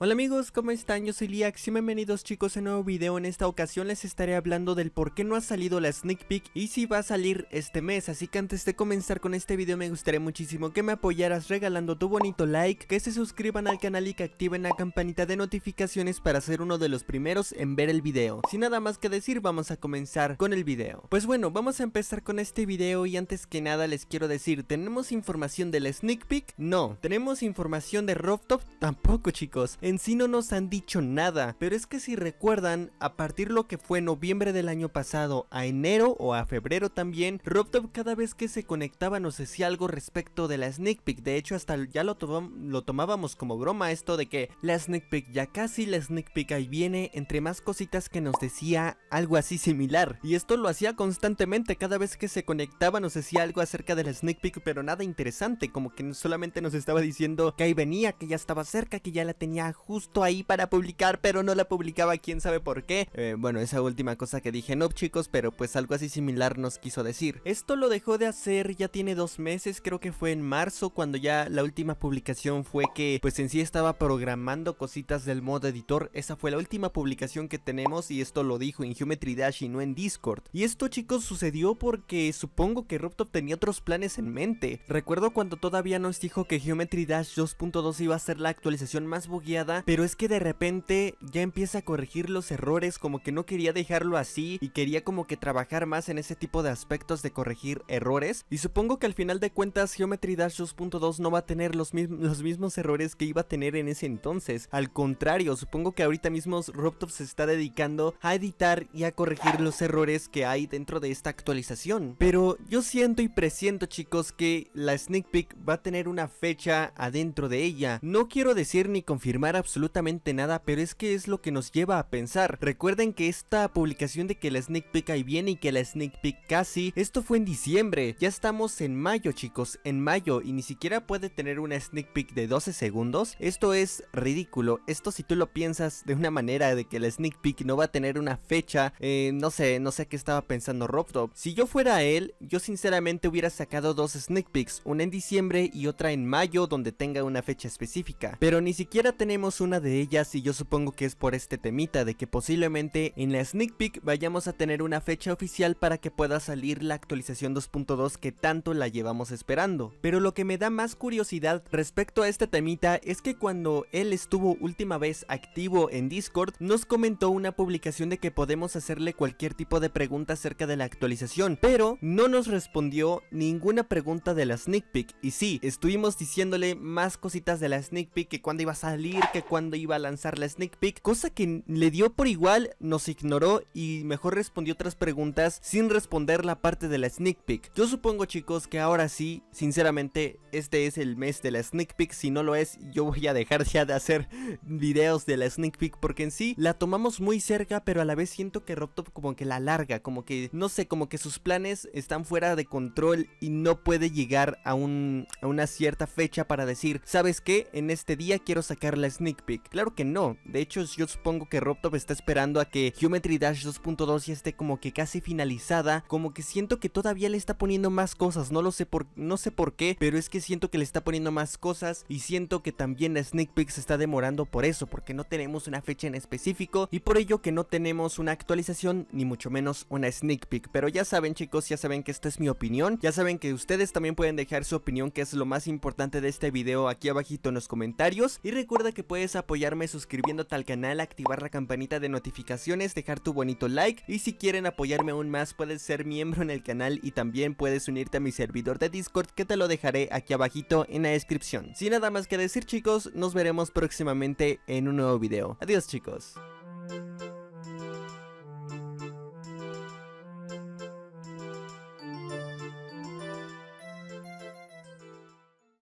Hola amigos, ¿cómo están? Yo soy Liax y bienvenidos chicos a un nuevo video. En esta ocasión les estaré hablando del por qué no ha salido la sneak peek y si va a salir este mes. Así que antes de comenzar con este video me gustaría muchísimo que me apoyaras regalando tu bonito like, que se suscriban al canal y que activen la campanita de notificaciones para ser uno de los primeros en ver el video. Sin nada más que decir, vamos a comenzar con el video. Pues bueno, vamos a empezar con este video y antes que nada les quiero decir, ¿tenemos información de la sneak peek? No. ¿Tenemos información de rooftop? Tampoco chicos. En sí no nos han dicho nada, pero es que si recuerdan, a partir de lo que fue noviembre del año pasado a enero o a febrero también, RobTop cada vez que se conectaba nos decía algo respecto de la sneak peek, de hecho hasta ya lo, lo tomábamos como broma esto de que la sneak peek ya casi, la sneak peek ahí viene, entre más cositas que nos decía algo así similar, y esto lo hacía constantemente, cada vez que se conectaba nos decía algo acerca de la sneak peek, pero nada interesante, como que solamente nos estaba diciendo que ahí venía, que ya estaba cerca, que ya la tenía justo ahí para publicar, pero no la publicaba, quién sabe por qué. Eh, bueno, esa última cosa que dije, no chicos, pero pues algo así similar nos quiso decir. Esto lo dejó de hacer, ya tiene dos meses, creo que fue en marzo, cuando ya la última publicación fue que pues en sí estaba programando cositas del modo editor. Esa fue la última publicación que tenemos y esto lo dijo en Geometry Dash y no en Discord. Y esto chicos sucedió porque supongo que Ruptop tenía otros planes en mente. Recuerdo cuando todavía nos dijo que Geometry Dash 2.2 iba a ser la actualización más bugueada pero es que de repente ya empieza a corregir los errores, como que no quería dejarlo así y quería como que trabajar más en ese tipo de aspectos de corregir errores. Y supongo que al final de cuentas Geometry Dash 2.2 no va a tener los, los, mismos errores que iba a tener en ese entonces. Al contrario, supongo que ahorita mismo Robtop se está dedicando a editar y a corregir los errores que hay dentro de esta actualización. Pero yo siento y presiento chicos que la sneak peek va a tener una fecha adentro de ella. No quiero decir ni confirmar absolutamente nada, pero es que es lo que nos lleva a pensar. Recuerden que esta publicación de que la sneak peek ahí viene y que la sneak peek casi, esto fue en diciembre. Ya estamos en mayo chicos, en mayo y ni siquiera puede tener una sneak peek de 12 segundos. Esto es ridículo, esto si tú lo piensas de una manera de que la sneak peek no va a tener una fecha, eh, no sé, no sé qué estaba pensando Robtop Si yo fuera él, yo sinceramente hubiera sacado dos sneak peeks, una en diciembre y otra en mayo donde tenga una fecha específica. Pero ni siquiera tenemos una de ellas y yo supongo que es por este temita de que posiblemente en la sneak peek vayamos a tener una fecha oficial para que pueda salir la actualización 2.2 que tanto la llevamos esperando. Pero lo que me da más curiosidad respecto a este temita es que cuando él estuvo última vez activo en Discord nos comentó una publicación de que podemos hacerle cualquier tipo de pregunta acerca de la actualización, pero no nos respondió ninguna pregunta de la sneak peek y sí, estuvimos diciéndole más cositas de la sneak peek que cuando iba a salir, Que cuando iba a lanzar la sneak peek, cosa que le dio por igual, nos ignoró y mejor respondió otras preguntas sin responder la parte de la sneak peek. Yo supongo chicos que ahora sí, sinceramente, este es el mes de la sneak peek, si no lo es, yo voy a dejar ya de hacer videos de la sneak peek porque en sí la tomamos muy cerca, pero a la vez siento que Robtop como que la larga, como que, no sé, como que sus planes están fuera de control y no puede llegar a, a una cierta fecha para decir, ¿sabes qué? En este día quiero sacar la sneak peek. Claro que no. De hecho, yo supongo que RobTop está esperando a que Geometry Dash 2.2 ya esté como que casi finalizada. Como que siento que todavía le está poniendo más cosas. No lo sé por, no sé por qué, pero es que siento que le está poniendo más cosas. Y siento que también la sneak peek se está demorando por eso. Porque no tenemos una fecha en específico. Y por ello que no tenemos una actualización, ni mucho menos una sneak peek. Pero ya saben, chicos, ya saben que esta es mi opinión. Ya saben que ustedes también pueden dejar su opinión, que es lo más importante de este video aquí abajito en los comentarios. Y recuerda que puedes apoyarme suscribiéndote al canal, activar la campanita de notificaciones, dejar tu bonito like y si quieren apoyarme aún más puedes ser miembro en el canal y también puedes unirte a mi servidor de Discord que te lo dejaré aquí abajito en la descripción. Sin nada más que decir chicos, nos veremos próximamente en un nuevo video. Adiós chicos.